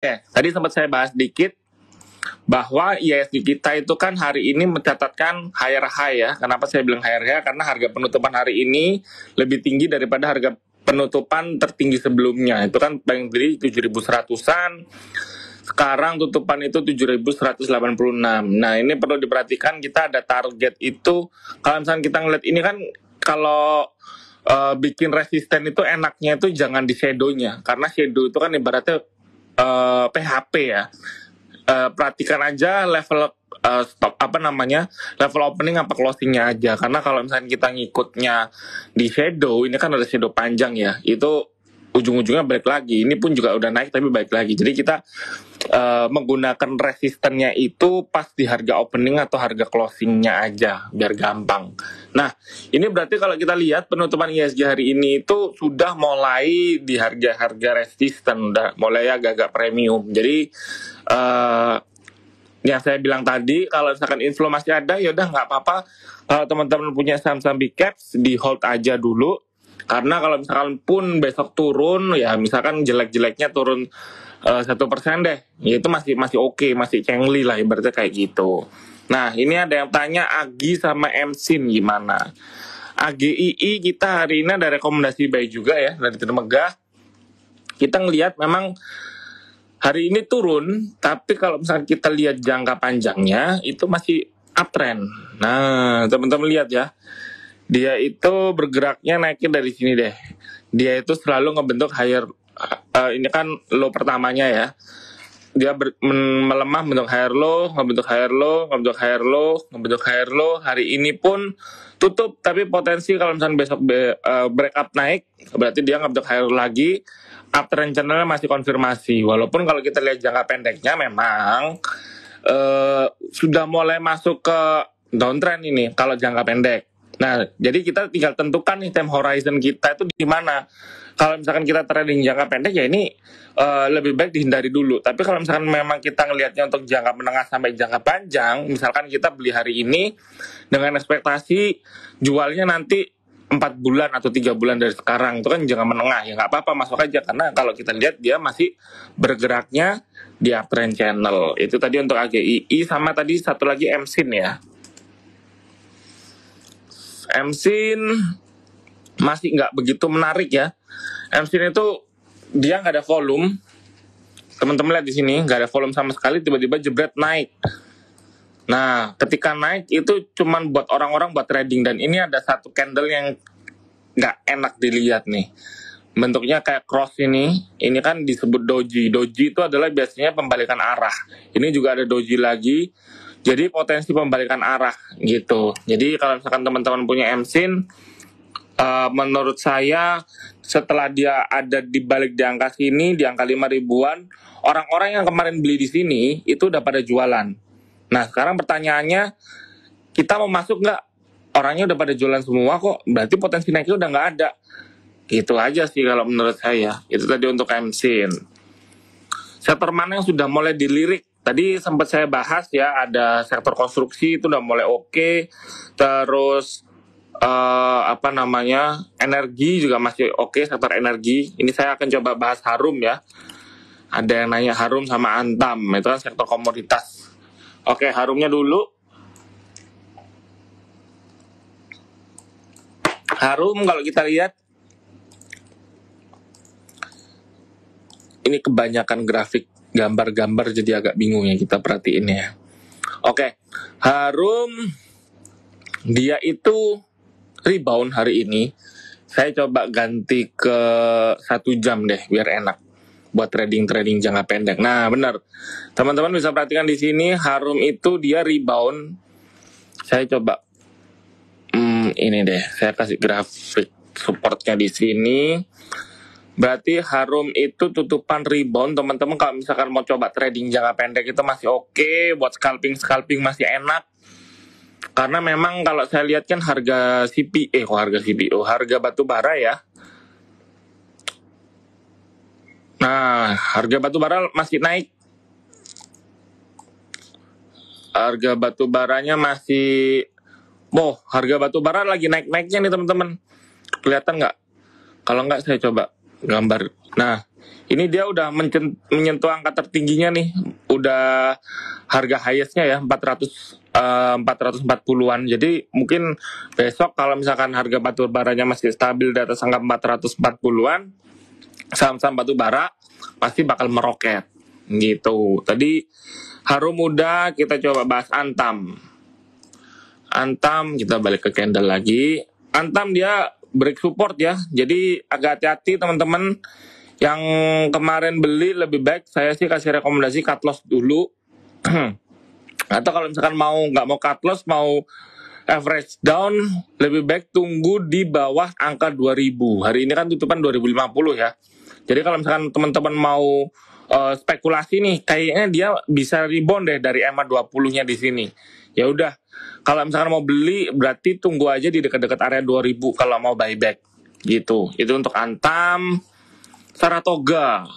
Oke, tadi sempat saya bahas dikit bahwa IISG kita itu kan hari ini mencatatkan higher high ya. Kenapa saya bilang higher high? Karena harga penutupan hari ini lebih tinggi daripada harga penutupan tertinggi sebelumnya. Itu kan paling tinggi 7.100-an. Sekarang tutupan itu 7.186. Nah, ini perlu diperhatikan kita ada target itu. Kalau misalnya kita ngeliat ini kan kalau uh, bikin resisten itu enaknya itu jangan di shadownya karena shadow itu kan ibaratnya PHP eh, ya. Uh, perhatikan aja level uh, stop apa namanya level opening apa closingnya aja karena kalau misalnya kita ngikutnya di shadow ini kan ada shadow panjang ya itu ujung-ujungnya balik lagi. Ini pun juga udah naik tapi balik lagi. Jadi kita uh, menggunakan resistennya itu pas di harga opening atau harga closingnya aja biar gampang. Nah ini berarti kalau kita lihat penutupan ISG hari ini itu sudah mulai di harga-harga resisten, udah mulai agak-agak premium. Jadi uh, yang saya bilang tadi kalau misalkan inflow masih ada ya udah nggak apa-apa kalau eh, teman-teman punya saham-saham big caps di hold aja dulu karena kalau misalkan pun besok turun, ya misalkan jelek-jeleknya turun eh, satu persen deh, ya itu masih masih oke, okay, masih cengli lah ibaratnya kayak gitu. Nah ini ada yang tanya Agi sama MSIN gimana? AGII kita hari ini ada rekomendasi baik juga ya dari Termegah. Kita ngelihat memang hari ini turun, tapi kalau misalkan kita lihat jangka panjangnya itu masih uptrend. Nah, teman-teman lihat ya. Dia itu bergeraknya naikin dari sini deh. Dia itu selalu ngebentuk higher uh, ini kan low pertamanya ya. Dia ber, men, melemah bentuk higher low, ngebentuk higher low, ngebentuk higher low, ngebentuk higher low. Hari ini pun tutup tapi potensi kalau misalnya besok be, uh, eh, break up naik berarti dia ngebentuk higher low lagi uptrend channelnya masih konfirmasi. Walaupun kalau kita lihat jangka pendeknya memang uh, sudah mulai masuk ke downtrend ini kalau jangka pendek. Nah, jadi kita tinggal tentukan nih time horizon kita itu di mana. Kalau misalkan kita trading jangka pendek ya ini uh, lebih baik dihindari dulu. Tapi kalau misalkan memang kita ngelihatnya untuk jangka menengah sampai jangka panjang, misalkan kita beli hari ini dengan ekspektasi jualnya nanti empat bulan atau tiga bulan dari sekarang itu kan jangka menengah ya nggak apa-apa masuk aja karena kalau kita lihat dia masih bergeraknya di uptrend channel itu tadi untuk AGI sama tadi satu lagi MSIN ya Emsin masih nggak begitu menarik ya. Emsin itu dia nggak ada volume. Teman-teman lihat di sini nggak ada volume sama sekali tiba-tiba jebret naik. Nah, ketika naik itu cuman buat orang-orang buat trading dan ini ada satu candle yang nggak enak dilihat nih. Bentuknya kayak cross ini, ini kan disebut doji. Doji itu adalah biasanya pembalikan arah. Ini juga ada doji lagi jadi potensi pembalikan arah gitu. Jadi kalau misalkan teman-teman punya MSIN, uh, menurut saya setelah dia ada di balik di angka sini, di angka 5 ribuan, orang-orang yang kemarin beli di sini itu udah pada jualan. Nah sekarang pertanyaannya, kita mau masuk nggak? Orangnya udah pada jualan semua kok, berarti potensi naiknya udah nggak ada. Gitu aja sih kalau menurut saya. Itu tadi untuk MSIN. Setor mana yang sudah mulai dilirik Tadi sempat saya bahas ya ada sektor konstruksi itu udah mulai oke, okay, terus uh, apa namanya energi juga masih oke okay, sektor energi. Ini saya akan coba bahas harum ya. Ada yang nanya harum sama antam itu kan sektor komoditas. Oke okay, harumnya dulu. Harum kalau kita lihat ini kebanyakan grafik gambar-gambar jadi agak bingung ya kita perhatiin ya. Oke, Harum dia itu rebound hari ini. Saya coba ganti ke satu jam deh biar enak buat trading-trading jangka pendek. Nah, benar. Teman-teman bisa perhatikan di sini Harum itu dia rebound. Saya coba hmm, ini deh, saya kasih grafik supportnya di sini. Berarti harum itu tutupan rebound teman-teman kalau misalkan mau coba trading jangka pendek itu masih oke okay, buat scalping scalping masih enak. Karena memang kalau saya lihat kan harga CPO, eh kok harga CPO, e? oh, harga batu bara ya. Nah, harga batu bara masih naik. Harga batu baranya masih Wow, harga batu bara lagi naik-naiknya nih teman-teman. Kelihatan nggak? Kalau nggak saya coba gambar. Nah, ini dia udah menyentuh angka tertingginya nih, udah harga highestnya ya 400 uh, 440-an. Jadi mungkin besok kalau misalkan harga batu baranya masih stabil di atas angka 440-an, saham-saham batu bara pasti bakal meroket gitu. Tadi harum muda kita coba bahas Antam. Antam kita balik ke candle lagi. Antam dia break support ya. Jadi agak hati-hati teman-teman yang kemarin beli lebih baik saya sih kasih rekomendasi cut loss dulu. Atau kalau misalkan mau nggak mau cut loss mau average down lebih baik tunggu di bawah angka 2000. Hari ini kan tutupan 2050 ya. Jadi kalau misalkan teman-teman mau uh, spekulasi nih kayaknya dia bisa rebound deh dari EMA 20-nya di sini. Ya udah kalau misalkan mau beli berarti tunggu aja di dekat-dekat area 2000 kalau mau buyback gitu. Itu untuk Antam, Saratoga.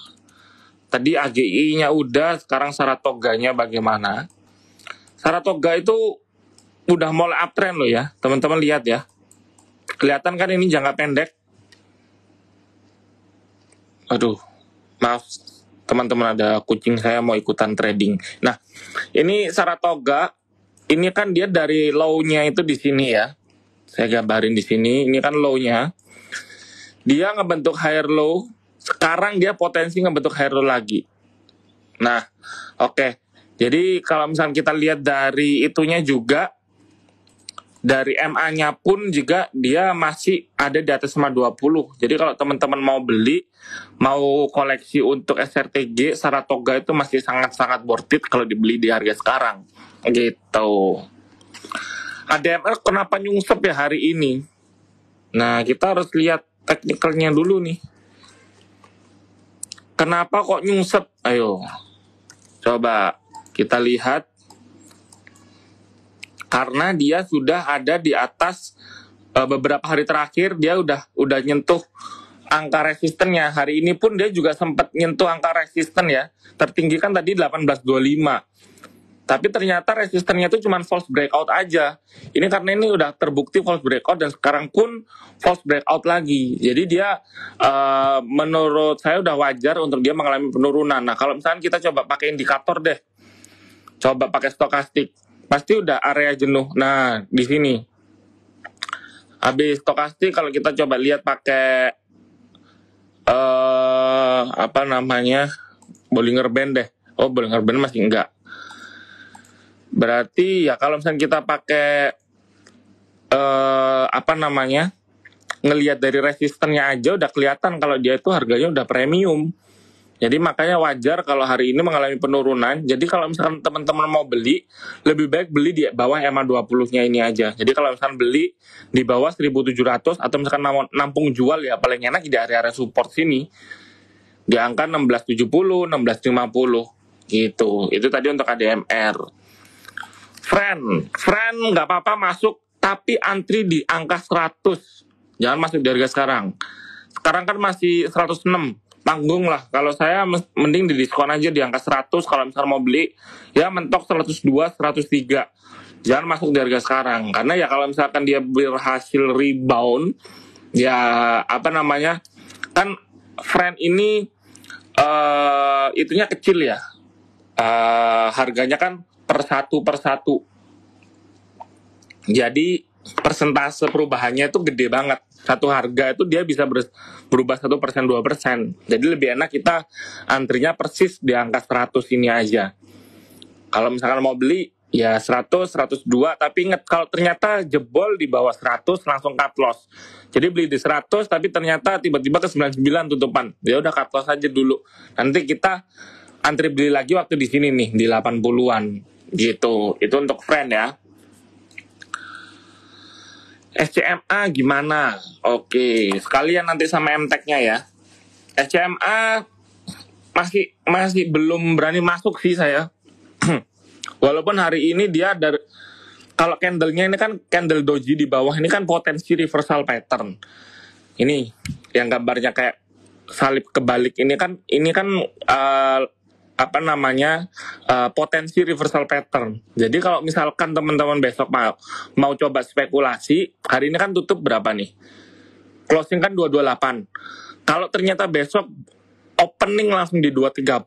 Tadi AGI-nya udah, sekarang Saratoganya bagaimana? Saratoga itu udah mulai uptrend loh ya, teman-teman lihat ya. Kelihatan kan ini jangka pendek. Aduh, maaf teman-teman ada kucing saya mau ikutan trading. Nah, ini Saratoga ini kan dia dari low-nya itu di sini ya. Saya gambarin di sini, ini kan low-nya. Dia ngebentuk higher low, sekarang dia potensi ngebentuk higher low lagi. Nah, oke. Okay. Jadi kalau misalnya kita lihat dari itunya juga, dari MA-nya pun juga dia masih ada di atas sama 20. Jadi kalau teman-teman mau beli, mau koleksi untuk SRTG, Saratoga itu masih sangat-sangat worth it kalau dibeli di harga sekarang. Gitu. ADMR nah, kenapa nyungsep ya hari ini? Nah, kita harus lihat teknikalnya dulu nih. Kenapa kok nyungsep? Ayo, coba kita lihat. Karena dia sudah ada di atas eh, beberapa hari terakhir, dia udah udah nyentuh angka resistennya. Hari ini pun dia juga sempat nyentuh angka resisten ya. Tertinggi kan tadi 1825. Tapi ternyata resistennya itu cuma false breakout aja. Ini karena ini udah terbukti false breakout dan sekarang pun false breakout lagi. Jadi dia uh, menurut saya udah wajar untuk dia mengalami penurunan. Nah kalau misalnya kita coba pakai indikator deh, coba pakai stokastik, pasti udah area jenuh. Nah di sini. Habis stokastik kalau kita coba lihat pakai uh, apa namanya Bollinger Band deh. Oh Bollinger Band masih enggak Berarti ya kalau misalnya kita pakai eh, apa namanya? ngelihat dari resistennya aja udah kelihatan kalau dia itu harganya udah premium. Jadi makanya wajar kalau hari ini mengalami penurunan. Jadi kalau misalnya teman-teman mau beli, lebih baik beli di bawah EMA 20-nya ini aja. Jadi kalau misalnya beli di bawah 1700 atau misalkan nampung jual ya paling enak di area-area support sini. Di angka 1670, 1650 gitu. Itu tadi untuk ADMR friend. Friend nggak apa-apa masuk, tapi antri di angka 100. Jangan masuk di harga sekarang. Sekarang kan masih 106. Tanggung lah. Kalau saya mending di diskon aja di angka 100. Kalau misalnya mau beli, ya mentok 102, 103. Jangan masuk di harga sekarang. Karena ya kalau misalkan dia berhasil rebound, ya apa namanya, kan friend ini uh, itunya kecil ya. Uh, harganya kan persatu persatu. Jadi persentase perubahannya itu gede banget. Satu harga itu dia bisa berubah satu persen dua persen. Jadi lebih enak kita antrinya persis di angka 100 ini aja. Kalau misalkan mau beli ya 100, 102, tapi inget kalau ternyata jebol di bawah 100 langsung cut loss. Jadi beli di 100 tapi ternyata tiba-tiba ke 99 tutupan. Ya udah cut loss aja dulu. Nanti kita antri beli lagi waktu di sini nih di 80-an Gitu. Itu untuk friend ya. SCMA gimana? Oke, sekalian nanti sama MTeknya nya ya. SCMA masih masih belum berani masuk sih saya. Walaupun hari ini dia dari kalau candlenya ini kan candle doji di bawah ini kan potensi reversal pattern. Ini yang gambarnya kayak salib kebalik ini kan ini kan uh, apa namanya uh, potensi reversal pattern. Jadi kalau misalkan teman-teman besok mau mau coba spekulasi, hari ini kan tutup berapa nih? Closing kan 228. Kalau ternyata besok opening langsung di 230,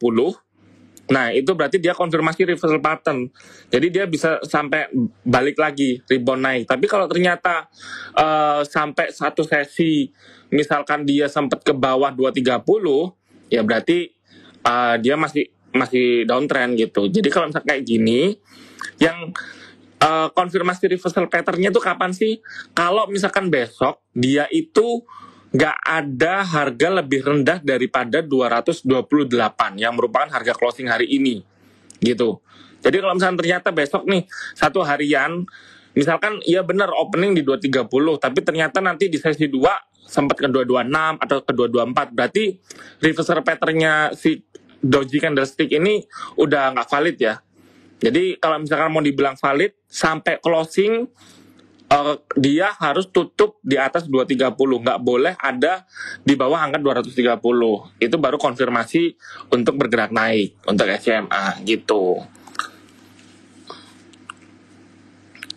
nah itu berarti dia konfirmasi reversal pattern. Jadi dia bisa sampai balik lagi rebound naik. Tapi kalau ternyata uh, sampai satu sesi misalkan dia sempat ke bawah 230, ya berarti uh, dia masih masih downtrend gitu. Jadi kalau misalnya kayak gini, yang uh, konfirmasi reversal patternnya itu kapan sih? Kalau misalkan besok dia itu nggak ada harga lebih rendah daripada 228 yang merupakan harga closing hari ini gitu. Jadi kalau misalkan ternyata besok nih satu harian misalkan ya benar opening di 230 tapi ternyata nanti di sesi 2 sempat ke 226 atau ke 224 berarti reversal patternnya si Doji Candlestick ini udah nggak valid ya. Jadi kalau misalkan mau dibilang valid sampai closing uh, dia harus tutup di atas 230, nggak boleh ada di bawah angka 230. Itu baru konfirmasi untuk bergerak naik untuk SMA gitu.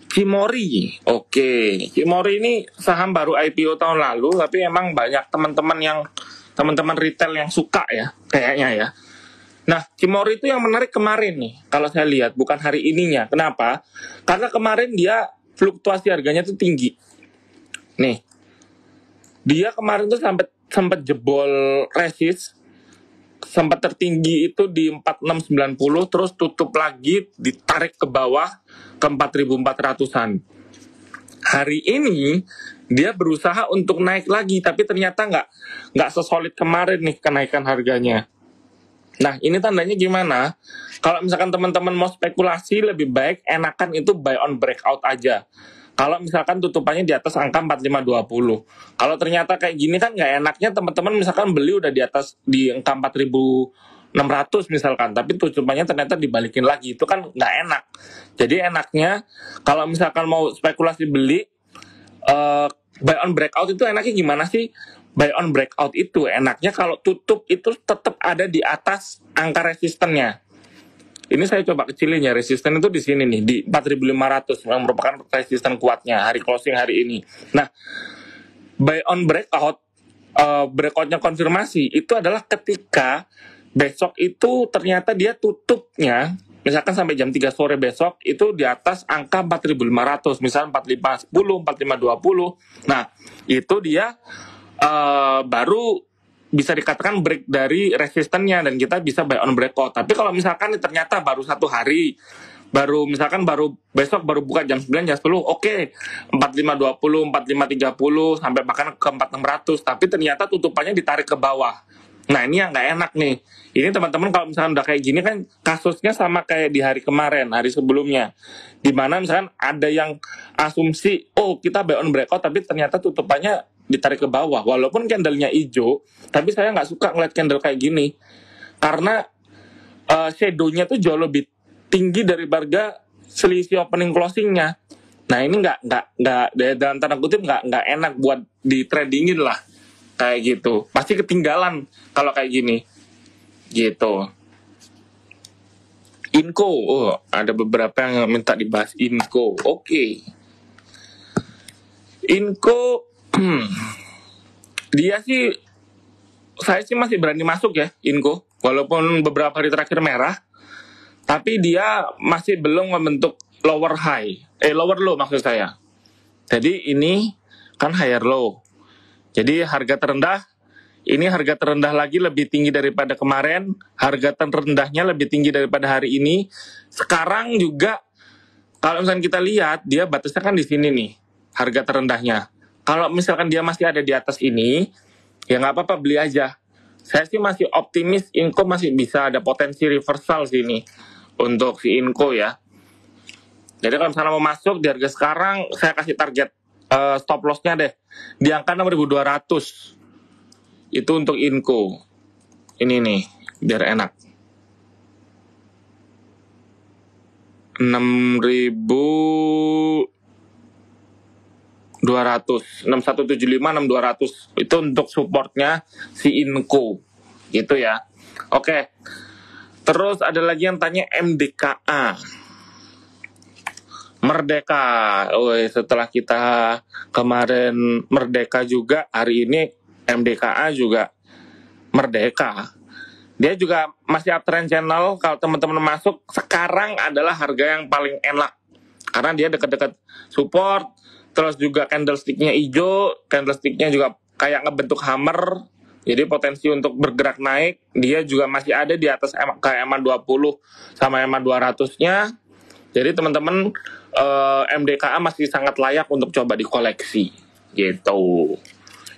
Kimori, oke. Okay. Kimori ini saham baru IPO tahun lalu, tapi emang banyak teman-teman yang teman-teman retail yang suka ya, kayaknya ya. Nah, Cimory itu yang menarik kemarin nih, kalau saya lihat, bukan hari ininya. Kenapa? Karena kemarin dia fluktuasi harganya itu tinggi. Nih, dia kemarin tuh sempat sempat jebol resist sempat tertinggi itu di 4690 terus tutup lagi ditarik ke bawah ke 4400-an. Hari ini dia berusaha untuk naik lagi tapi ternyata nggak nggak sesolid kemarin nih kenaikan harganya. Nah, ini tandanya gimana? Kalau misalkan teman-teman mau spekulasi, lebih baik enakan itu buy on breakout aja. Kalau misalkan tutupannya di atas angka 4520. Kalau ternyata kayak gini kan nggak enaknya teman-teman misalkan beli udah di atas di angka 4600 misalkan, tapi tutupannya ternyata dibalikin lagi. Itu kan nggak enak. Jadi enaknya kalau misalkan mau spekulasi beli, uh, buy on breakout itu enaknya gimana sih? buy on breakout itu enaknya kalau tutup itu tetap ada di atas angka resistennya. Ini saya coba kecilin ya, resisten itu di sini nih, di 4500 yang merupakan resisten kuatnya hari closing hari ini. Nah, buy on breakout, uh, breakoutnya konfirmasi itu adalah ketika besok itu ternyata dia tutupnya misalkan sampai jam 3 sore besok itu di atas angka 4500 misal 4510 4520 nah itu dia Eh, baru bisa dikatakan break dari resistennya dan kita bisa buy on breakout. Tapi kalau misalkan ternyata baru satu hari, baru misalkan baru besok baru buka jam 9 jam 10, oke okay, 4520, 4530 sampai bahkan ke 4600, tapi ternyata tutupannya ditarik ke bawah. Nah ini yang nggak enak nih. Ini teman-teman kalau misalkan udah kayak gini kan kasusnya sama kayak di hari kemarin, hari sebelumnya. Dimana misalkan ada yang asumsi, oh kita buy on breakout tapi ternyata tutupannya ditarik ke bawah. Walaupun candlenya hijau, tapi saya nggak suka ngeliat candle kayak gini. Karena uh, eh, shadow tuh jauh lebih tinggi dari harga selisih opening closingnya. Nah ini nggak nggak nggak dalam tanda kutip nggak nggak enak buat di tradingin lah kayak gitu. Pasti ketinggalan kalau kayak gini gitu. Inco, oh, ada beberapa yang minta dibahas Inco. Oke. Okay. Inco Hmm. Dia sih saya sih masih berani masuk ya Inko walaupun beberapa hari terakhir merah tapi dia masih belum membentuk lower high eh lower low maksud saya jadi ini kan higher low jadi harga terendah ini harga terendah lagi lebih tinggi daripada kemarin harga terendahnya lebih tinggi daripada hari ini sekarang juga kalau misalnya kita lihat dia batasnya kan di sini nih harga terendahnya kalau misalkan dia masih ada di atas ini, ya nggak apa-apa beli aja. Saya sih masih optimis Inco masih bisa ada potensi reversal sini untuk si Inco ya. Jadi kalau misalnya mau masuk di harga sekarang, saya kasih target uh, stop lossnya deh di angka 6.200 itu untuk Inco. Ini nih biar enak. 6000 200 6175 6200 itu untuk supportnya si Inco gitu ya oke terus ada lagi yang tanya MDKA Merdeka, oh, setelah kita kemarin merdeka juga, hari ini MDKA juga merdeka. Dia juga masih uptrend channel. Kalau teman-teman masuk, sekarang adalah harga yang paling enak. Karena dia dekat-dekat support, terus juga candlesticknya hijau, candlesticknya juga kayak ngebentuk hammer, jadi potensi untuk bergerak naik dia juga masih ada di atas kayak 20 sama MA 200-nya. Jadi teman-teman eh, MDKA masih sangat layak untuk coba dikoleksi gitu.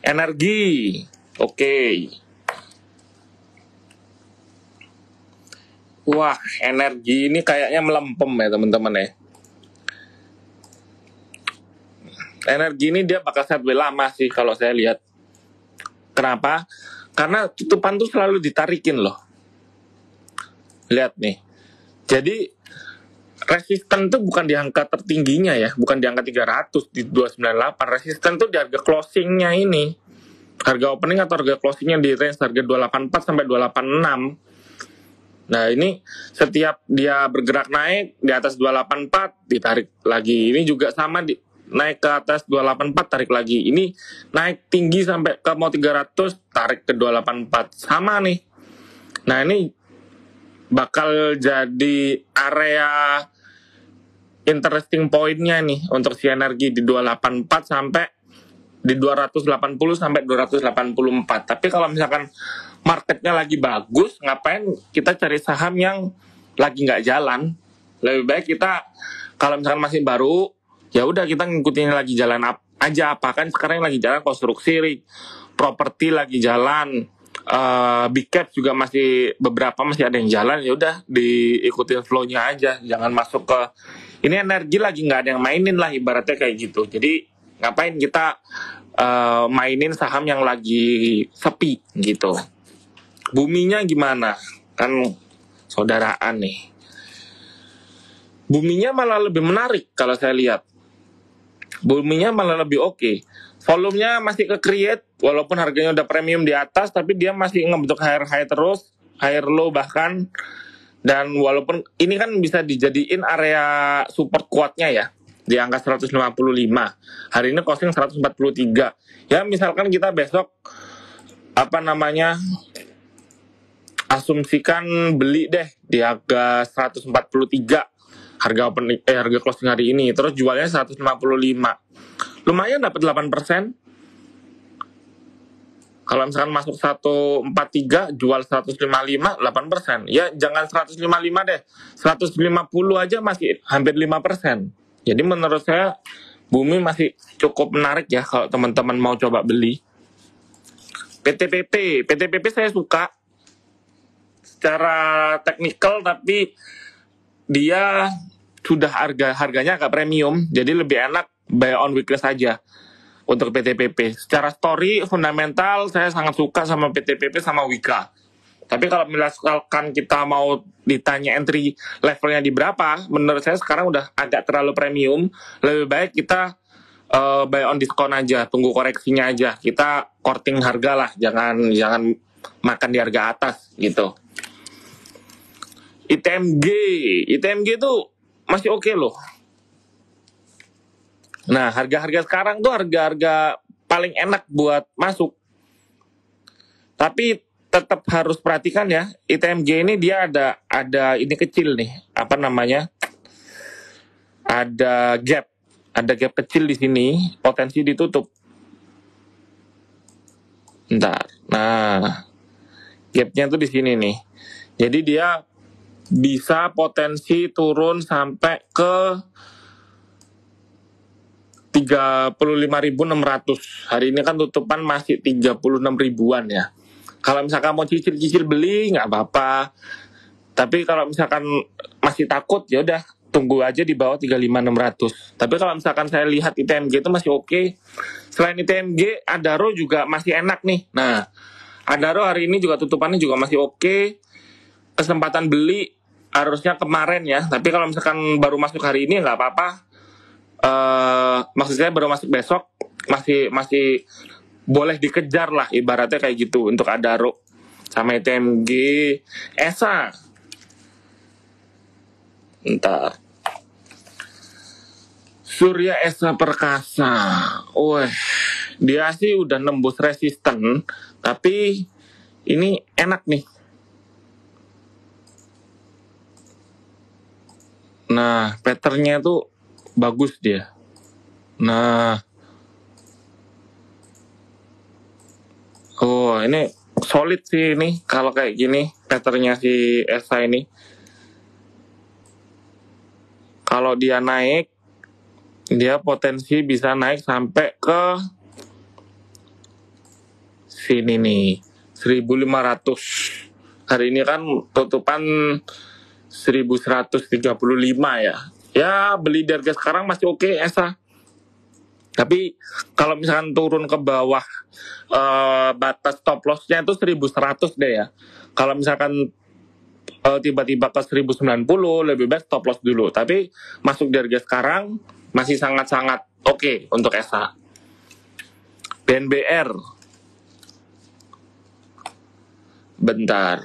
Energi. Oke. Okay. Wah, energi ini kayaknya melempem ya teman-teman ya. energi ini dia bakal sampai lama sih kalau saya lihat. Kenapa? Karena tutupan tuh selalu ditarikin loh. Lihat nih. Jadi resisten tuh bukan di angka tertingginya ya, bukan di angka 300 di 298. Resisten tuh di harga closingnya ini. Harga opening atau harga closingnya di range harga 284 sampai 286. Nah ini setiap dia bergerak naik di atas 284 ditarik lagi. Ini juga sama di naik ke atas 284 tarik lagi. Ini naik tinggi sampai ke mau 300 tarik ke 284 sama nih. Nah ini bakal jadi area interesting pointnya nih untuk si energi di 284 sampai di 280 sampai 284. Tapi kalau misalkan marketnya lagi bagus, ngapain kita cari saham yang lagi nggak jalan? Lebih baik kita kalau misalkan masih baru ya udah kita ngikutin lagi jalan apa aja apa kan sekarang lagi jalan konstruksi properti lagi jalan uh, big juga masih beberapa masih ada yang jalan ya udah diikutin flownya aja jangan masuk ke ini energi lagi nggak ada yang mainin lah ibaratnya kayak gitu jadi ngapain kita uh, mainin saham yang lagi sepi gitu buminya gimana kan saudaraan nih buminya malah lebih menarik kalau saya lihat Buminya malah lebih oke. Okay. Volumenya masih ke create walaupun harganya udah premium di atas tapi dia masih ngebentuk higher high terus, higher low bahkan dan walaupun ini kan bisa dijadiin area support kuatnya ya di angka 155. Hari ini closing 143. Ya misalkan kita besok apa namanya asumsikan beli deh di harga 143 harga open eh, harga closing hari ini terus jualnya 155 lumayan dapat 8 persen kalau misalkan masuk 143 jual 155 8 persen ya jangan 155 deh 150 aja masih hampir 5 persen jadi menurut saya Bumi masih cukup menarik ya kalau teman-teman mau coba beli. PTPP, PTPP saya suka secara teknikal tapi dia sudah harga harganya agak premium, jadi lebih enak buy on weakness saja untuk PTPP. Secara story fundamental saya sangat suka sama PTPP sama Wika. Tapi kalau misalkan kita mau ditanya entry levelnya di berapa, menurut saya sekarang udah agak terlalu premium. Lebih baik kita uh, buy on diskon aja, tunggu koreksinya aja. Kita korting harga lah, jangan jangan makan di harga atas gitu. ITMG, ITMG itu masih oke okay loh. Nah, harga-harga sekarang tuh harga-harga paling enak buat masuk. Tapi tetap harus perhatikan ya, ITMG ini dia ada ada ini kecil nih, apa namanya? Ada gap, ada gap kecil di sini, potensi ditutup. Bentar. Nah, gapnya tuh di sini nih. Jadi dia bisa potensi turun sampai ke 35.600. Hari ini kan tutupan masih 36 ribuan ya. Kalau misalkan mau cicil-cicil beli nggak apa-apa. Tapi kalau misalkan masih takut ya udah tunggu aja di bawah 35600. Tapi kalau misalkan saya lihat ITMG itu masih oke. Okay. Selain ITMG, Adaro juga masih enak nih. Nah, Adaro hari ini juga tutupannya juga masih oke. Okay. Kesempatan beli harusnya kemarin ya tapi kalau misalkan baru masuk hari ini nggak apa-apa uh, maksud saya baru masuk besok masih masih boleh dikejar lah ibaratnya kayak gitu untuk Adaro sama Tmg, Esa entar Surya Esa Perkasa wah dia sih udah nembus resisten tapi ini enak nih Nah, patternnya tuh bagus dia. Nah, oh ini solid sih ini kalau kayak gini patternnya si Esa ini. Kalau dia naik, dia potensi bisa naik sampai ke sini nih 1500. Hari ini kan tutupan 1135 ya. Ya beli di harga sekarang masih oke okay, Esa. Tapi kalau misalkan turun ke bawah uh, batas stop lossnya itu 1100 deh ya. Kalau misalkan tiba eh, tiba-tiba ke 1090 lebih baik stop loss dulu. Tapi masuk di harga sekarang masih sangat-sangat oke okay untuk ESA. BNBR. Bentar.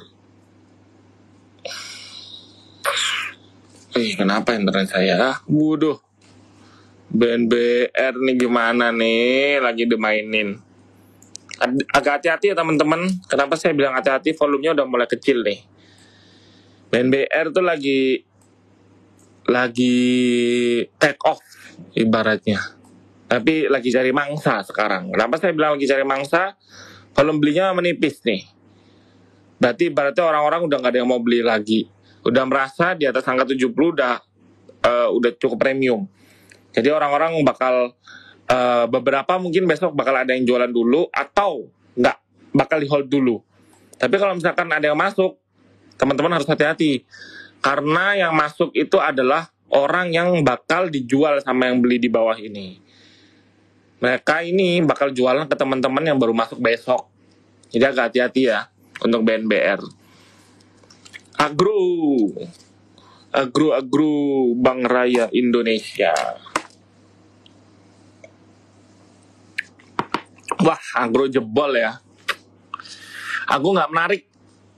eh kenapa internet saya? Waduh, BNBR nih gimana nih lagi dimainin. Agak hati-hati ya teman-teman. Kenapa saya bilang hati-hati? Volumenya udah mulai kecil nih. BNBR tuh lagi lagi take off ibaratnya. Tapi lagi cari mangsa sekarang. Kenapa saya bilang lagi cari mangsa? Volume belinya menipis nih. Berarti ibaratnya orang-orang udah nggak ada yang mau beli lagi udah merasa di atas angka 70 udah uh, udah cukup premium. Jadi orang-orang bakal uh, beberapa mungkin besok bakal ada yang jualan dulu atau nggak bakal di hold dulu. Tapi kalau misalkan ada yang masuk, teman-teman harus hati-hati karena yang masuk itu adalah orang yang bakal dijual sama yang beli di bawah ini. Mereka ini bakal jualan ke teman-teman yang baru masuk besok. Jadi agak hati-hati ya untuk BNBR. Agro. Agro Agro bang Raya Indonesia. Wah, Agro jebol ya. Agro nggak menarik.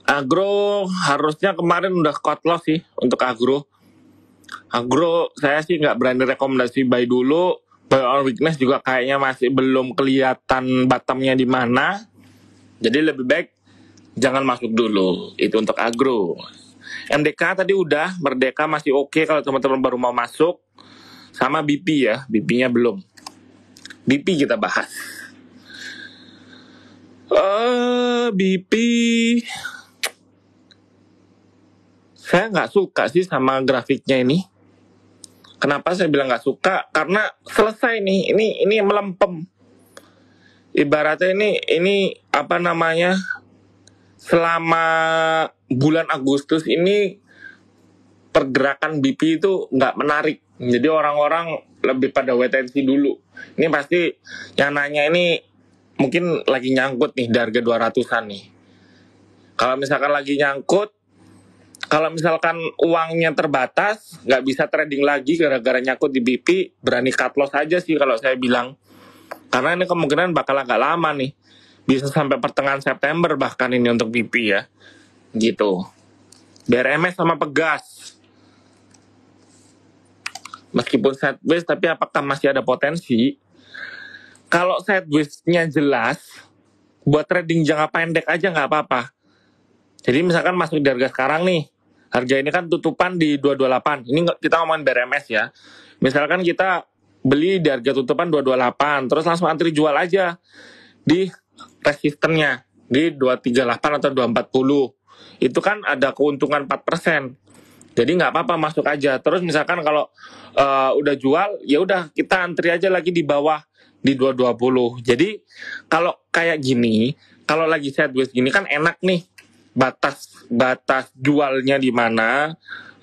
Agro harusnya kemarin udah cut loss sih untuk Agro. Agro saya sih nggak berani rekomendasi buy dulu. Buy on weakness juga kayaknya masih belum kelihatan bottomnya di mana. Jadi lebih baik jangan masuk dulu. Itu untuk agro. MDK tadi udah, Merdeka masih oke okay kalau teman-teman baru mau masuk. Sama BP ya, BP-nya belum. BP kita bahas. Eh, uh, BP saya nggak suka sih sama grafiknya ini. Kenapa saya bilang nggak suka? Karena selesai nih, ini ini melempem. Ibaratnya ini ini apa namanya selama bulan Agustus ini pergerakan BP itu nggak menarik. Jadi orang-orang lebih pada wait and see dulu. Ini pasti yang nanya ini mungkin lagi nyangkut nih di harga 200-an nih. Kalau misalkan lagi nyangkut, kalau misalkan uangnya terbatas, nggak bisa trading lagi gara-gara nyangkut di BP, berani cut loss aja sih kalau saya bilang. Karena ini kemungkinan bakal agak lama nih bisa sampai pertengahan September bahkan ini untuk BP ya gitu BRMS sama Pegas meskipun sideways tapi apakah masih ada potensi kalau sidewaysnya jelas buat trading jangka pendek aja nggak apa-apa jadi misalkan masuk di harga sekarang nih harga ini kan tutupan di 228 ini kita ngomongin BRMS ya misalkan kita beli di harga tutupan 228 terus langsung antri jual aja di resistennya di 238 atau 240 itu kan ada keuntungan 4%. Jadi nggak apa-apa masuk aja. Terus misalkan kalau uh, udah jual ya udah kita antri aja lagi di bawah di 220. Jadi kalau kayak gini, kalau lagi sideways gini kan enak nih batas batas jualnya di mana,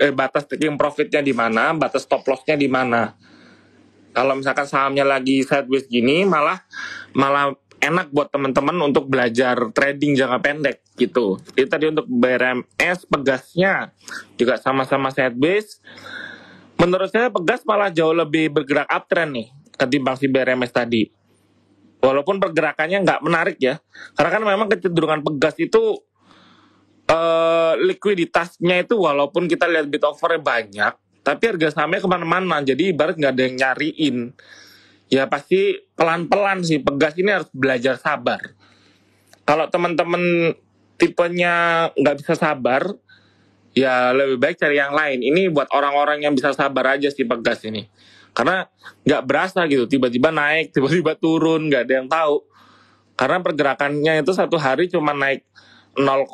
eh, batas taking profitnya di mana, batas stop lossnya di mana. Kalau misalkan sahamnya lagi sideways gini, malah malah enak buat teman-teman untuk belajar trading jangka pendek gitu. Jadi tadi untuk BRMS pegasnya juga sama-sama set base. Menurut saya pegas malah jauh lebih bergerak uptrend nih ketimbang si BRMS tadi. Walaupun pergerakannya nggak menarik ya, karena kan memang kecenderungan pegas itu eh, likuiditasnya itu walaupun kita lihat bid offernya banyak, tapi harga sahamnya kemana-mana, jadi ibarat nggak ada yang nyariin ya pasti pelan-pelan sih pegas ini harus belajar sabar kalau teman-teman tipenya nggak bisa sabar ya lebih baik cari yang lain ini buat orang-orang yang bisa sabar aja sih pegas ini karena nggak berasa gitu tiba-tiba naik tiba-tiba turun nggak ada yang tahu karena pergerakannya itu satu hari cuma naik 0,5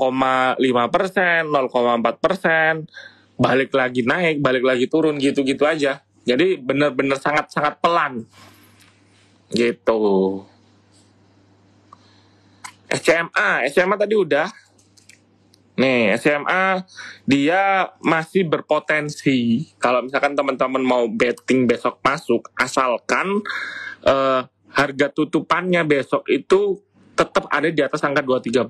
persen 0,4 persen balik lagi naik balik lagi turun gitu-gitu aja jadi benar-benar sangat-sangat pelan Gitu. SMA SMA tadi udah. Nih, SMA dia masih berpotensi kalau misalkan teman-teman mau betting besok masuk asalkan uh, harga tutupannya besok itu tetap ada di atas angka 230.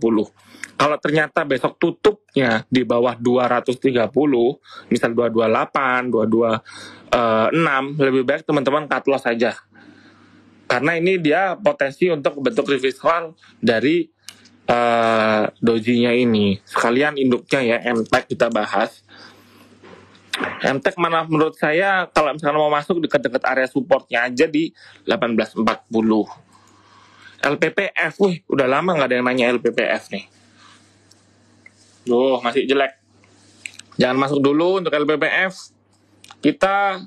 Kalau ternyata besok tutupnya di bawah 230, misal 228, 226, eh, lebih baik teman-teman cut loss saja karena ini dia potensi untuk bentuk reversal dari uh, dojinya ini. Sekalian induknya ya, MTech kita bahas. MTech mana menurut saya kalau misalnya mau masuk dekat-dekat area supportnya aja di 1840. LPPF, wih udah lama nggak ada yang nanya LPPF nih. Duh, masih jelek. Jangan masuk dulu untuk LPPF. Kita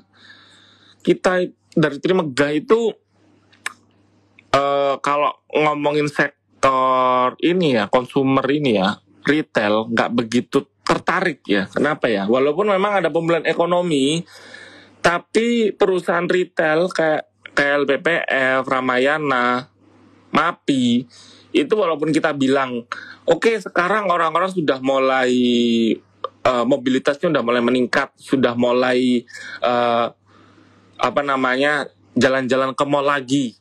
kita dari trimega itu Eh, kalau ngomongin sektor ini ya, konsumer ini ya, retail nggak begitu tertarik ya. Kenapa ya? Walaupun memang ada pembelian ekonomi, tapi perusahaan retail kayak KLPPF, Ramayana, MAPI, itu walaupun kita bilang, oke okay, sekarang orang-orang sudah mulai uh, mobilitasnya sudah mulai meningkat, sudah mulai uh, apa namanya jalan-jalan ke mall lagi,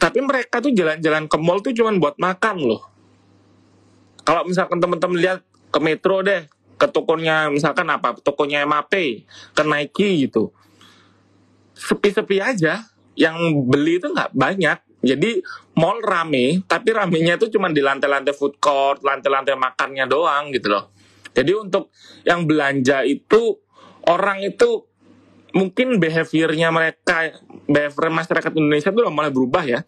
tapi mereka tuh jalan-jalan ke mall tuh cuman buat makan loh. Kalau misalkan teman-teman lihat ke Metro deh, ke tokonya misalkan apa, tokonya MAP, ke Nike gitu. Sepi-sepi aja, yang beli itu nggak banyak. Jadi mall rame, tapi ramenya itu cuma di lantai-lantai food court, lantai-lantai makannya doang gitu loh. Jadi untuk yang belanja itu orang itu mungkin behaviornya mereka, behavior masyarakat Indonesia itu udah mulai berubah ya.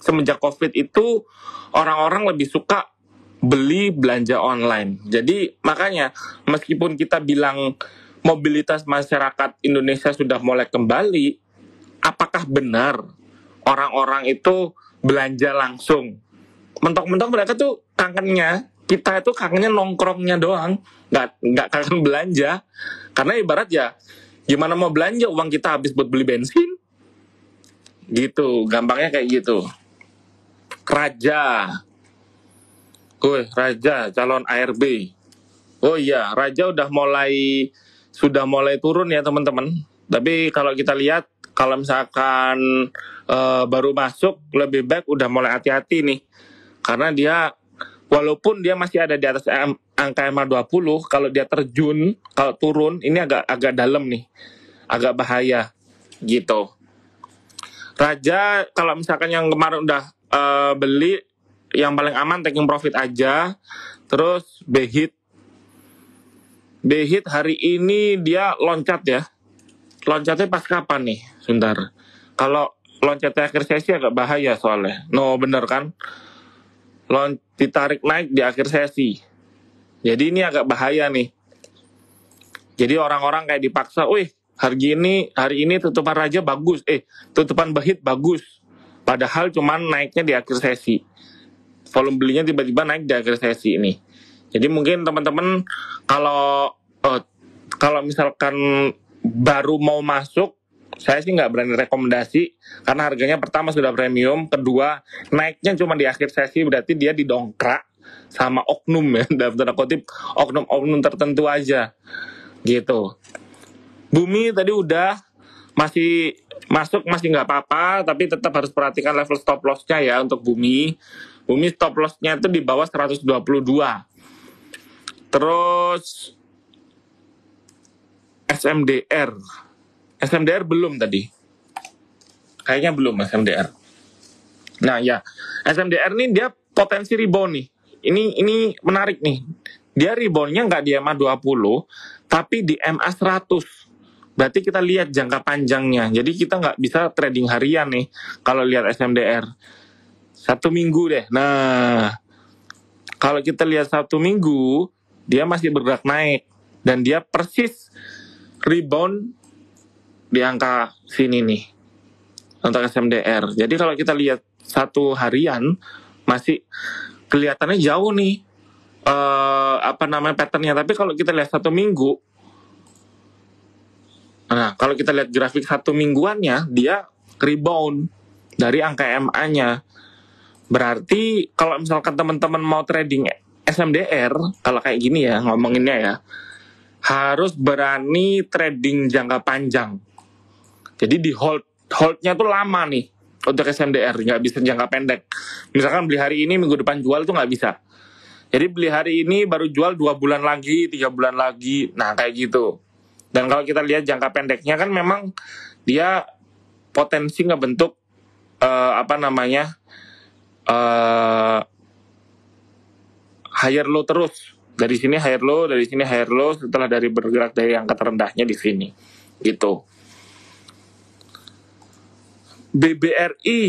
Semenjak COVID itu orang-orang lebih suka beli belanja online. Jadi makanya meskipun kita bilang mobilitas masyarakat Indonesia sudah mulai kembali, apakah benar orang-orang itu belanja langsung? Mentok-mentok mereka tuh kangennya kita itu kangennya nongkrongnya doang, nggak nggak kangen belanja. Karena ibarat ya Gimana mau belanja uang kita habis buat beli bensin? Gitu, gampangnya kayak gitu. Raja. kue Raja calon ARB. Oh iya, Raja udah mulai sudah mulai turun ya teman-teman. Tapi kalau kita lihat kalau misalkan e, baru masuk lebih baik udah mulai hati-hati nih. Karena dia walaupun dia masih ada di atas angka MA20 kalau dia terjun, kalau turun ini agak agak dalam nih. Agak bahaya gitu. Raja kalau misalkan yang kemarin udah uh, beli yang paling aman taking profit aja. Terus behit behit hari ini dia loncat ya. Loncatnya pas kapan nih? Sebentar. Kalau loncatnya akhir sesi agak bahaya soalnya. No bener kan? Lon ditarik naik di akhir sesi jadi ini agak bahaya nih. Jadi orang-orang kayak dipaksa, "Wih, hari ini hari ini tutupan raja bagus, eh tutupan bahit bagus." Padahal cuman naiknya di akhir sesi. Volume belinya tiba-tiba naik di akhir sesi ini. Jadi mungkin teman-teman kalau eh, kalau misalkan baru mau masuk saya sih nggak berani rekomendasi karena harganya pertama sudah premium, kedua naiknya cuma di akhir sesi berarti dia didongkrak sama oknum ya dalam tanda kutip oknum-oknum tertentu aja gitu. Bumi tadi udah masih masuk masih nggak apa-apa tapi tetap harus perhatikan level stop lossnya ya untuk bumi bumi stop lossnya itu di bawah 122 terus SMDR SMDR belum tadi kayaknya belum SMDR nah ya SMDR ini dia potensi rebound nih ini ini menarik nih. Dia reboundnya nggak di MA 20, tapi di MA 100. Berarti kita lihat jangka panjangnya. Jadi kita nggak bisa trading harian nih kalau lihat SMDR. Satu minggu deh. Nah, kalau kita lihat satu minggu, dia masih bergerak naik. Dan dia persis rebound di angka sini nih untuk SMDR. Jadi kalau kita lihat satu harian masih kelihatannya jauh nih uh, apa namanya patternnya tapi kalau kita lihat satu minggu nah kalau kita lihat grafik satu mingguannya dia rebound dari angka MA-nya berarti kalau misalkan teman-teman mau trading SMDR kalau kayak gini ya ngomonginnya ya harus berani trading jangka panjang jadi di hold holdnya tuh lama nih untuk SMDR nggak bisa jangka pendek Misalkan beli hari ini minggu depan jual itu nggak bisa. Jadi beli hari ini baru jual dua bulan lagi, tiga bulan lagi, nah kayak gitu. Dan kalau kita lihat jangka pendeknya kan memang dia potensi ngebentuk uh, apa namanya uh, higher low terus dari sini higher low, dari sini higher low, setelah dari bergerak dari angka terendahnya di sini, gitu. BBRI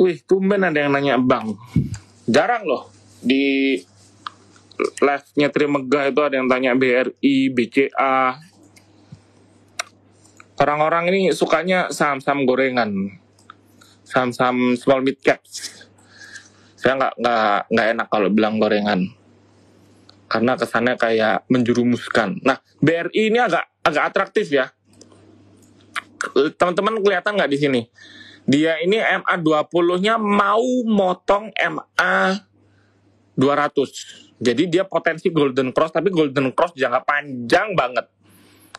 Wih, tumben ada yang nanya bang, Jarang loh di live-nya Trimega itu ada yang tanya BRI, BCA. Orang-orang ini sukanya saham-saham gorengan, saham-saham small mid cap. Saya nggak nggak nggak enak kalau bilang gorengan, karena kesannya kayak menjerumuskan. Nah, BRI ini agak agak atraktif ya. Teman-teman kelihatan nggak di sini? Dia ini MA 20-nya mau motong MA 200. Jadi dia potensi golden cross tapi golden cross jangka panjang banget.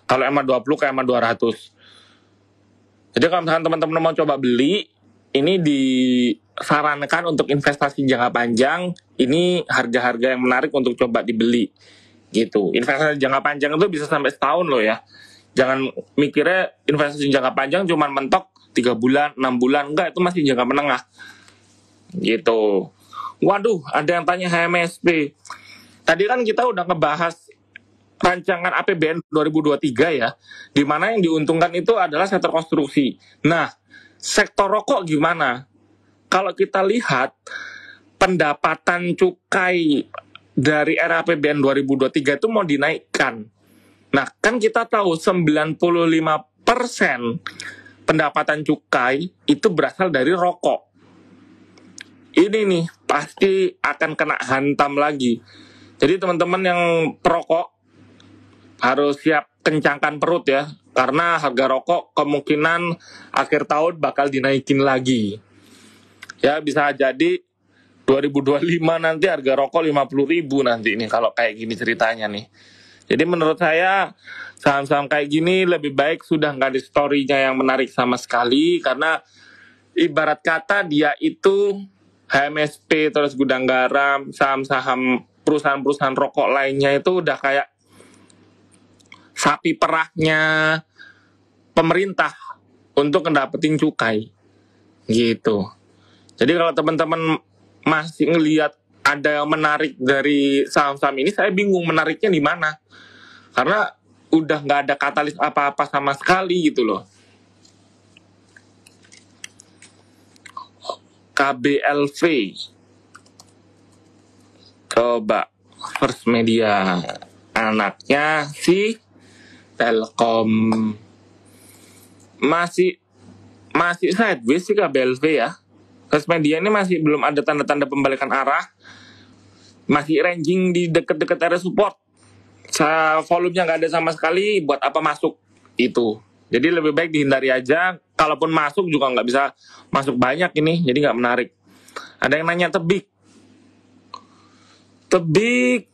Kalau MA 20 ke MA 200. Jadi kalau misalkan teman-teman mau coba beli, ini disarankan untuk investasi jangka panjang, ini harga-harga yang menarik untuk coba dibeli. Gitu. Investasi jangka panjang itu bisa sampai setahun loh ya. Jangan mikirnya investasi jangka panjang cuman mentok tiga bulan, enam bulan, enggak itu masih jangka menengah. Gitu. Waduh, ada yang tanya HMSP. Tadi kan kita udah ngebahas rancangan APBN 2023 ya, di mana yang diuntungkan itu adalah sektor konstruksi. Nah, sektor rokok gimana? Kalau kita lihat pendapatan cukai dari RAPBN 2023 itu mau dinaikkan. Nah, kan kita tahu 95 persen pendapatan cukai itu berasal dari rokok. Ini nih pasti akan kena hantam lagi. Jadi teman-teman yang perokok harus siap kencangkan perut ya karena harga rokok kemungkinan akhir tahun bakal dinaikin lagi. Ya bisa jadi 2025 nanti harga rokok 50.000 nanti ini kalau kayak gini ceritanya nih. Jadi menurut saya saham-saham kayak gini lebih baik sudah nggak di story-nya yang menarik sama sekali karena ibarat kata dia itu HMSP terus gudang garam saham-saham perusahaan-perusahaan rokok lainnya itu udah kayak sapi perahnya pemerintah untuk ngedapetin cukai gitu. Jadi kalau teman-teman masih ngelihat ada menarik dari saham-saham ini saya bingung menariknya di mana karena udah nggak ada katalis apa-apa sama sekali gitu loh KBLV coba First Media anaknya si Telkom masih masih sideways sih KBLV ya First Media ini masih belum ada tanda-tanda pembalikan arah masih ranging di deket-deket area support. Sa volumenya nggak ada sama sekali, buat apa masuk itu? Jadi lebih baik dihindari aja. Kalaupun masuk juga nggak bisa masuk banyak ini, jadi nggak menarik. Ada yang nanya tebik. Tebik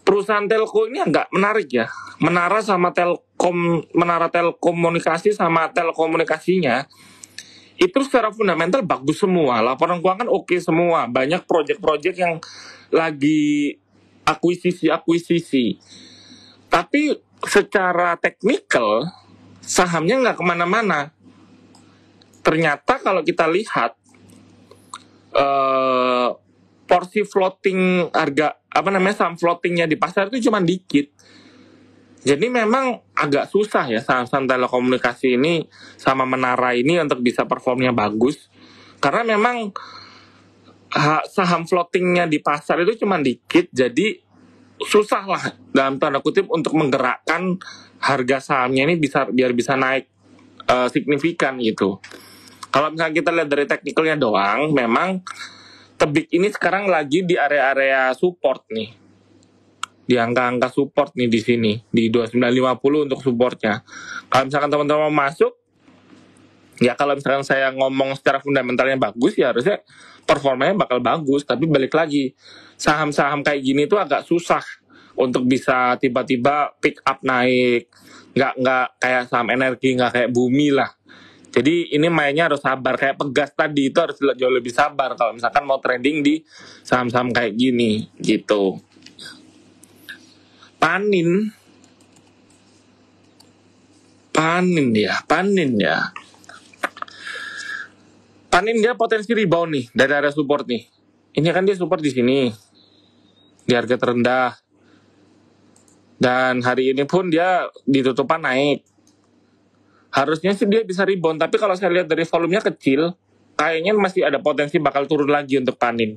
perusahaan telco ini nggak menarik ya. Menara sama telkom, menara telekomunikasi sama telekomunikasinya itu secara fundamental bagus semua. Laporan keuangan oke okay semua. Banyak proyek-proyek yang lagi akuisisi-akuisisi. Tapi secara teknikal sahamnya nggak kemana-mana. Ternyata kalau kita lihat eh, porsi floating harga apa namanya saham floatingnya di pasar itu cuma dikit jadi memang agak susah ya saham-saham telekomunikasi ini sama menara ini untuk bisa performnya bagus. Karena memang saham floatingnya di pasar itu cuma dikit, jadi susah lah dalam tanda kutip untuk menggerakkan harga sahamnya ini bisa biar bisa naik uh, signifikan gitu. Kalau misalnya kita lihat dari teknikalnya doang, memang tebik ini sekarang lagi di area-area support nih di angka-angka support nih di sini di 2950 untuk supportnya. Kalau misalkan teman-teman masuk ya kalau misalkan saya ngomong secara fundamentalnya bagus ya harusnya performanya bakal bagus tapi balik lagi saham-saham kayak gini tuh agak susah untuk bisa tiba-tiba pick up naik nggak nggak kayak saham energi nggak kayak bumi lah jadi ini mainnya harus sabar kayak pegas tadi itu harus jauh lebih sabar kalau misalkan mau trading di saham-saham kayak gini gitu panin panin ya panin ya panin dia potensi rebound nih dari area support nih ini kan dia support di sini di harga terendah dan hari ini pun dia ditutupan naik harusnya sih dia bisa rebound tapi kalau saya lihat dari volumenya kecil kayaknya masih ada potensi bakal turun lagi untuk panin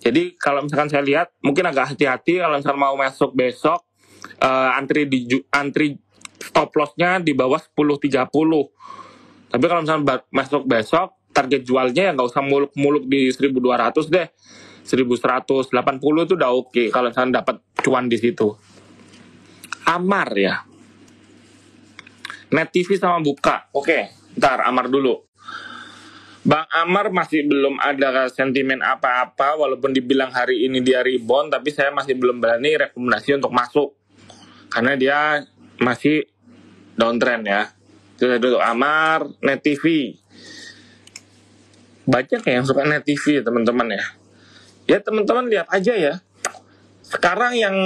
jadi kalau misalkan saya lihat mungkin agak hati-hati kalau misalkan mau masuk besok uh, antri di antri stop lossnya di bawah 10.30. Tapi kalau misalkan masuk besok target jualnya ya nggak usah muluk-muluk di 1200 deh. 1180 itu udah oke okay kalau misalkan dapat cuan di situ. Amar ya. Net TV sama buka. Oke, okay. ntar Amar dulu. Bang Amar masih belum ada sentimen apa-apa walaupun dibilang hari ini dia rebound tapi saya masih belum berani rekomendasi untuk masuk karena dia masih downtrend ya. Kita dulu Amar Net TV. Banyak yang suka Net TV teman-teman ya. Ya teman-teman lihat aja ya. Sekarang yang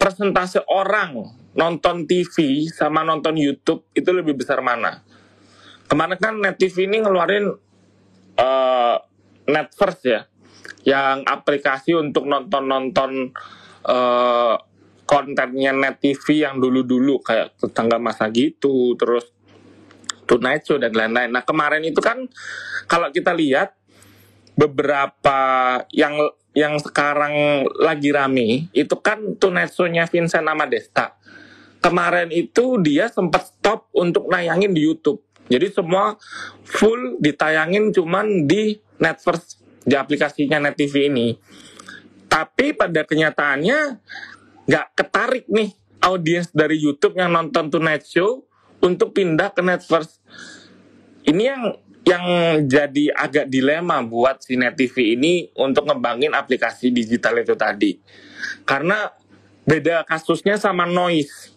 persentase orang nonton TV sama nonton YouTube itu lebih besar mana? kemarin kan Net TV ini ngeluarin uh, eh, Net ya, yang aplikasi untuk nonton-nonton uh, kontennya Net TV yang dulu-dulu kayak tetangga masa gitu, terus Tonight Show dan lain-lain. Nah kemarin itu kan kalau kita lihat beberapa yang yang sekarang lagi rame itu kan Tonight Show-nya Vincent Amadesta. Kemarin itu dia sempat stop untuk nayangin di YouTube jadi semua full ditayangin cuman di Netflix di aplikasinya Net TV ini. Tapi pada kenyataannya nggak ketarik nih audiens dari YouTube yang nonton Tonight Show untuk pindah ke Netflix. Ini yang yang jadi agak dilema buat si Net TV ini untuk ngebangin aplikasi digital itu tadi. Karena beda kasusnya sama noise.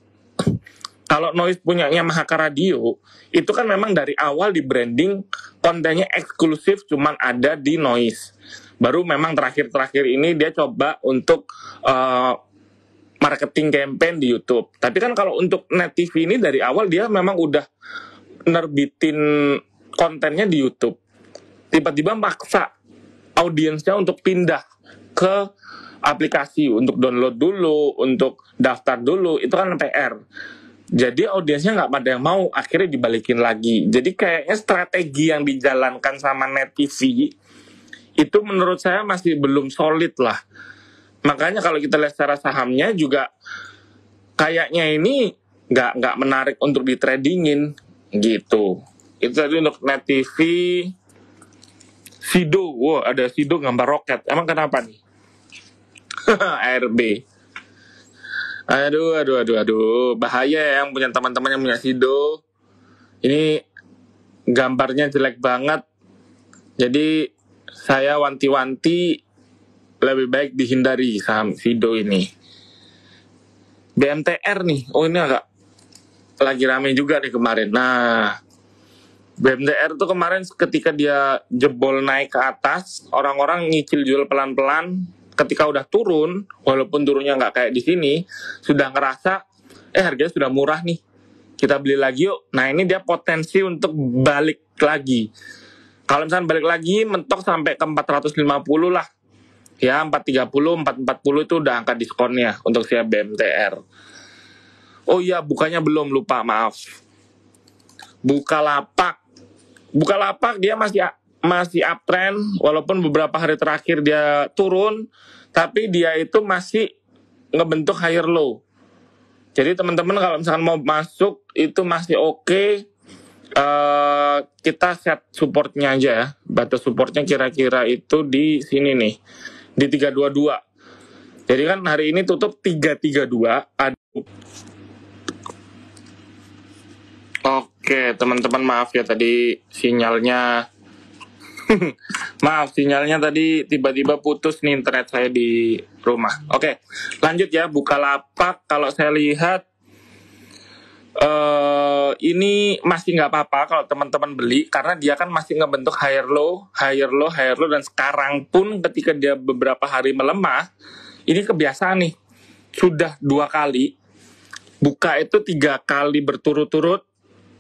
Kalau Noise punyanya Mahaka Radio, itu kan memang dari awal di branding kontennya eksklusif cuman ada di Noise. Baru memang terakhir-terakhir ini dia coba untuk uh, marketing campaign di YouTube. Tapi kan kalau untuk Net TV ini dari awal dia memang udah nerbitin kontennya di YouTube. Tiba-tiba maksa audiensnya untuk pindah ke aplikasi untuk download dulu, untuk daftar dulu, itu kan PR jadi audiensnya nggak pada yang mau akhirnya dibalikin lagi jadi kayaknya strategi yang dijalankan sama net TV itu menurut saya masih belum solid lah makanya kalau kita lihat secara sahamnya juga kayaknya ini nggak nggak menarik untuk di tradingin gitu itu tadi untuk net TV Sido, wow, ada Sido gambar roket. Emang kenapa nih? RB. Aduh, aduh, aduh, aduh. Bahaya ya yang punya teman-teman yang punya Sido. Ini gambarnya jelek banget. Jadi saya wanti-wanti lebih baik dihindari saham Sido ini. BMTR nih, oh ini agak lagi rame juga nih kemarin. Nah, BMTR tuh kemarin ketika dia jebol naik ke atas, orang-orang ngicil jual pelan-pelan, ketika udah turun, walaupun turunnya nggak kayak di sini, sudah ngerasa, eh harganya sudah murah nih, kita beli lagi yuk. Nah ini dia potensi untuk balik lagi. Kalau misalnya balik lagi, mentok sampai ke 450 lah. Ya, 430, 440 itu udah angka diskonnya untuk si BMTR. Oh iya, bukanya belum, lupa, maaf. Buka lapak. Buka lapak dia masih masih uptrend walaupun beberapa hari terakhir dia turun tapi dia itu masih ngebentuk higher low. Jadi teman-teman kalau misalkan mau masuk itu masih oke okay. uh, eh, kita set supportnya aja ya. Batas supportnya kira-kira itu di sini nih. Di 322. Jadi kan hari ini tutup 332 ada Oke, teman-teman maaf ya tadi sinyalnya Maaf sinyalnya tadi tiba-tiba putus nih internet saya di rumah. Oke, lanjut ya buka lapak. Kalau saya lihat uh, ini masih nggak apa-apa kalau teman-teman beli karena dia kan masih ngebentuk higher low, higher low, higher low dan sekarang pun ketika dia beberapa hari melemah, ini kebiasaan nih sudah dua kali buka itu tiga kali berturut-turut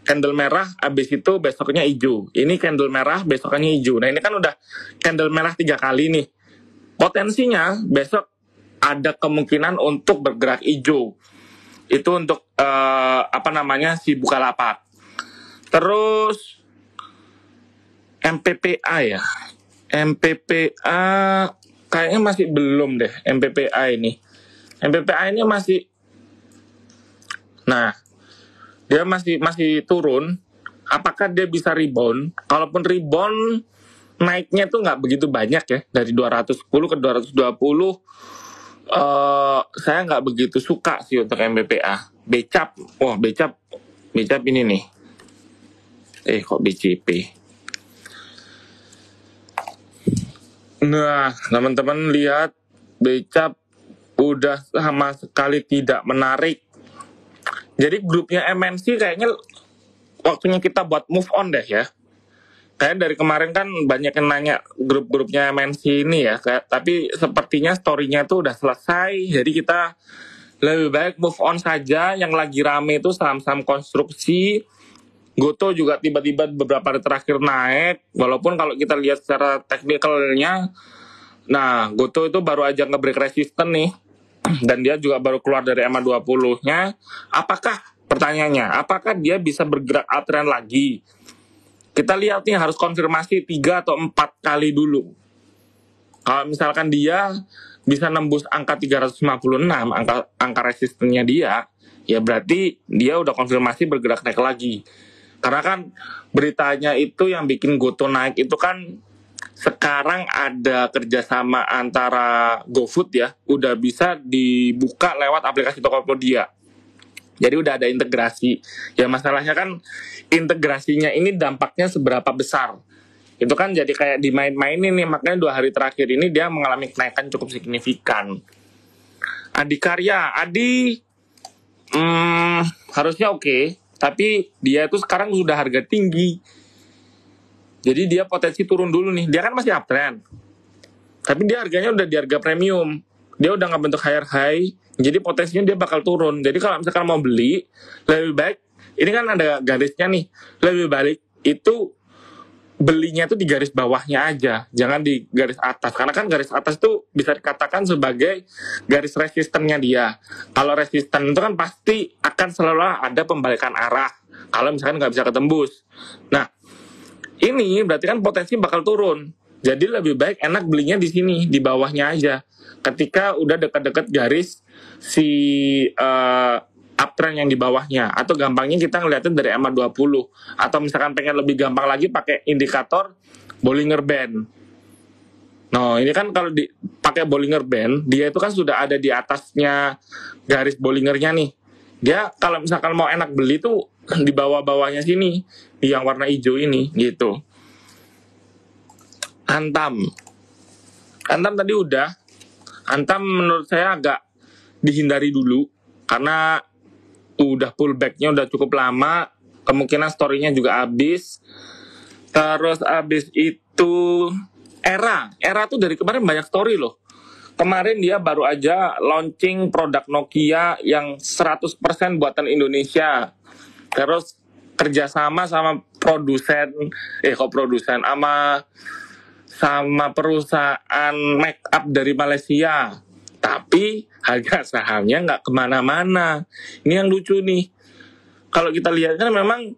candle merah abis itu besoknya hijau ini candle merah besoknya hijau nah ini kan udah candle merah tiga kali nih potensinya besok ada kemungkinan untuk bergerak hijau itu untuk uh, apa namanya si bukalapak terus MPPA ya MPPA kayaknya masih belum deh MPPA ini MPPA ini masih nah dia masih masih turun apakah dia bisa rebound kalaupun rebound naiknya tuh nggak begitu banyak ya dari 210 ke 220 uh, eh, saya nggak begitu suka sih untuk MBPA Becap wah Becap Becap ini nih eh kok BCP Nah, teman-teman lihat Becap udah sama sekali tidak menarik jadi grupnya MNC kayaknya waktunya kita buat move on deh ya. Kayaknya dari kemarin kan banyak yang nanya grup-grupnya MNC ini ya, kayak, tapi sepertinya story-nya tuh udah selesai, jadi kita lebih baik move on saja. Yang lagi rame itu saham-saham konstruksi, Goto juga tiba-tiba beberapa hari terakhir naik, walaupun kalau kita lihat secara teknikalnya, nah Goto itu baru aja nge-break resisten nih, dan dia juga baru keluar dari EMA 20-nya, apakah pertanyaannya, apakah dia bisa bergerak uptrend lagi? Kita lihat nih harus konfirmasi 3 atau 4 kali dulu. Kalau misalkan dia bisa nembus angka 356, angka angka resistennya dia, ya berarti dia udah konfirmasi bergerak naik lagi. Karena kan beritanya itu yang bikin goto naik itu kan sekarang ada kerjasama antara GoFood ya, udah bisa dibuka lewat aplikasi Tokopedia. Jadi udah ada integrasi. Ya masalahnya kan integrasinya ini dampaknya seberapa besar. Itu kan jadi kayak dimain-mainin nih, makanya dua hari terakhir ini dia mengalami kenaikan cukup signifikan. Adi Karya, Adi hmm, harusnya oke, okay, tapi dia itu sekarang sudah harga tinggi jadi dia potensi turun dulu nih. Dia kan masih uptrend. Tapi dia harganya udah di harga premium. Dia udah nggak bentuk higher high. Jadi potensinya dia bakal turun. Jadi kalau misalkan mau beli, lebih baik ini kan ada garisnya nih. Lebih baik itu belinya itu di garis bawahnya aja, jangan di garis atas. Karena kan garis atas itu bisa dikatakan sebagai garis resistennya dia. Kalau resisten itu kan pasti akan selalu ada pembalikan arah. Kalau misalkan nggak bisa ketembus. Nah, ini berarti kan potensi bakal turun. Jadi lebih baik enak belinya di sini, di bawahnya aja. Ketika udah dekat-dekat garis si uh, uptrend yang di bawahnya. Atau gampangnya kita ngeliatin dari EMA 20. Atau misalkan pengen lebih gampang lagi pakai indikator Bollinger Band. Nah, ini kan kalau dipakai Bollinger Band, dia itu kan sudah ada di atasnya garis Bollingernya nih. Dia kalau misalkan mau enak beli tuh di bawah-bawahnya sini yang warna hijau ini gitu. Antam. Antam tadi udah. Antam menurut saya agak dihindari dulu karena udah pullbacknya udah cukup lama kemungkinan storynya juga habis terus habis itu era era tuh dari kemarin banyak story loh kemarin dia baru aja launching produk Nokia yang 100% buatan Indonesia terus kerjasama sama produsen eh kok produsen sama sama perusahaan make up dari Malaysia tapi harga sahamnya nggak kemana-mana ini yang lucu nih kalau kita lihat kan memang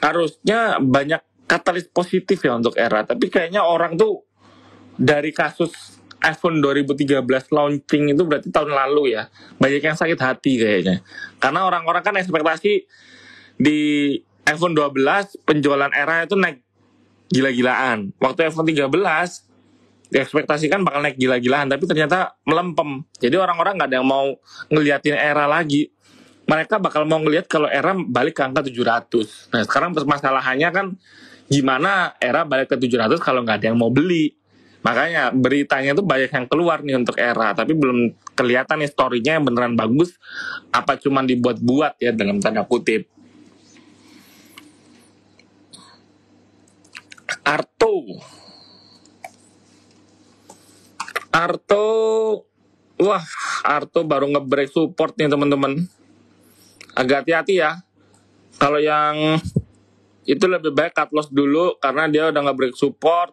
harusnya banyak katalis positif ya untuk era tapi kayaknya orang tuh dari kasus iPhone 2013 launching itu berarti tahun lalu ya banyak yang sakit hati kayaknya karena orang-orang kan ekspektasi di iPhone 12 penjualan era itu naik gila-gilaan. Waktu iPhone 13 diekspektasikan bakal naik gila-gilaan tapi ternyata melempem. Jadi orang-orang nggak ada yang mau ngeliatin era lagi. Mereka bakal mau ngelihat kalau era balik ke angka 700. Nah, sekarang permasalahannya kan gimana era balik ke 700 kalau nggak ada yang mau beli. Makanya beritanya tuh banyak yang keluar nih untuk era, tapi belum kelihatan nih story yang beneran bagus apa cuman dibuat-buat ya dalam tanda kutip. Arto. Arto, wah Arto baru nge-break support nih teman-teman. Agak hati-hati ya. Kalau yang itu lebih baik cut loss dulu karena dia udah nge-break support.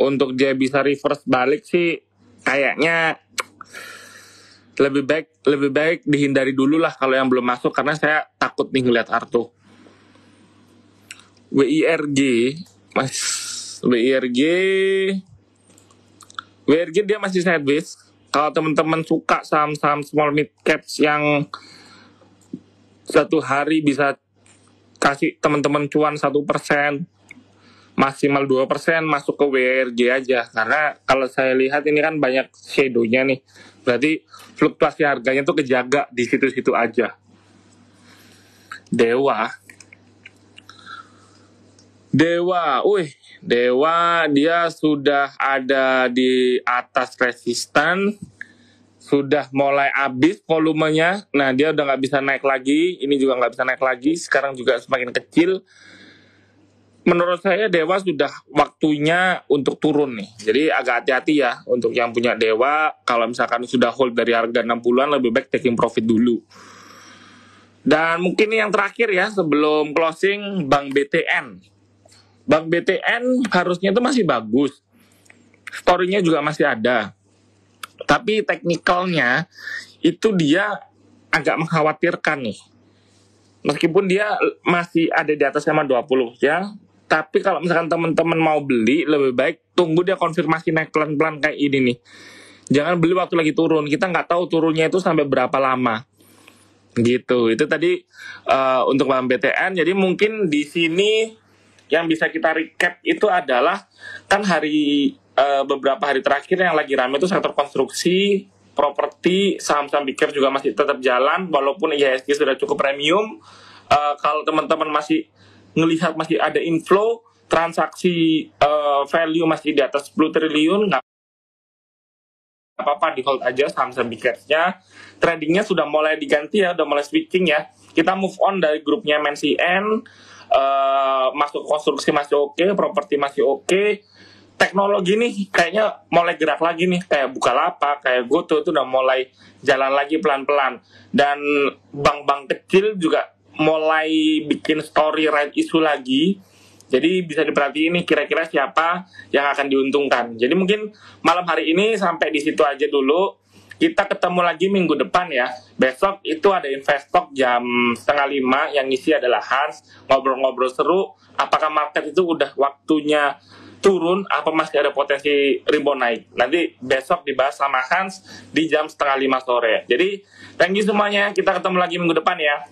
Untuk dia bisa reverse balik sih kayaknya lebih baik lebih baik dihindari dulu lah kalau yang belum masuk karena saya takut nih ngeliat Arto. WIRG mas WIRG WIRG dia masih service kalau teman-teman suka saham-saham small mid caps yang satu hari bisa kasih teman-teman cuan satu persen maksimal 2% masuk ke WIRG aja karena kalau saya lihat ini kan banyak shadownya nih berarti fluktuasi harganya tuh kejaga di situ-situ aja Dewa Dewa, wih, Dewa dia sudah ada di atas resistan, sudah mulai habis volumenya. Nah dia udah nggak bisa naik lagi, ini juga nggak bisa naik lagi. Sekarang juga semakin kecil. Menurut saya Dewa sudah waktunya untuk turun nih. Jadi agak hati-hati ya untuk yang punya Dewa. Kalau misalkan sudah hold dari harga 60-an lebih baik taking profit dulu. Dan mungkin ini yang terakhir ya sebelum closing Bank BTN. Bank BTN harusnya itu masih bagus. Story-nya juga masih ada. Tapi teknikalnya itu dia agak mengkhawatirkan nih. Meskipun dia masih ada di atas sama 20 ya, tapi kalau misalkan teman-teman mau beli lebih baik tunggu dia konfirmasi naik pelan-pelan kayak ini nih. Jangan beli waktu lagi turun. Kita nggak tahu turunnya itu sampai berapa lama gitu itu tadi uh, untuk Bank BTN jadi mungkin di sini yang bisa kita recap itu adalah kan hari e, beberapa hari terakhir yang lagi ramai itu sektor konstruksi, properti, saham-saham big juga masih tetap jalan walaupun IHSG sudah cukup premium. E, kalau teman-teman masih ngelihat masih ada inflow transaksi e, value masih di atas 10 triliun nggak apa-apa di hold aja saham-saham big tradingnya sudah mulai diganti ya sudah mulai switching ya kita move on dari grupnya MNCN Eh, masuk konstruksi masih oke, okay, properti masih oke. Okay. Teknologi nih kayaknya mulai gerak lagi nih kayak Bukalapak, kayak GoTo itu udah mulai jalan lagi pelan-pelan. Dan bank-bank kecil juga mulai bikin story right isu lagi. Jadi bisa diperhatiin nih kira-kira siapa yang akan diuntungkan. Jadi mungkin malam hari ini sampai di situ aja dulu kita ketemu lagi minggu depan ya. Besok itu ada investok jam setengah lima yang isi adalah Hans. Ngobrol-ngobrol seru. Apakah market itu udah waktunya turun apa masih ada potensi rebound naik. Nanti besok dibahas sama Hans di jam setengah lima sore. Jadi thank you semuanya. Kita ketemu lagi minggu depan ya.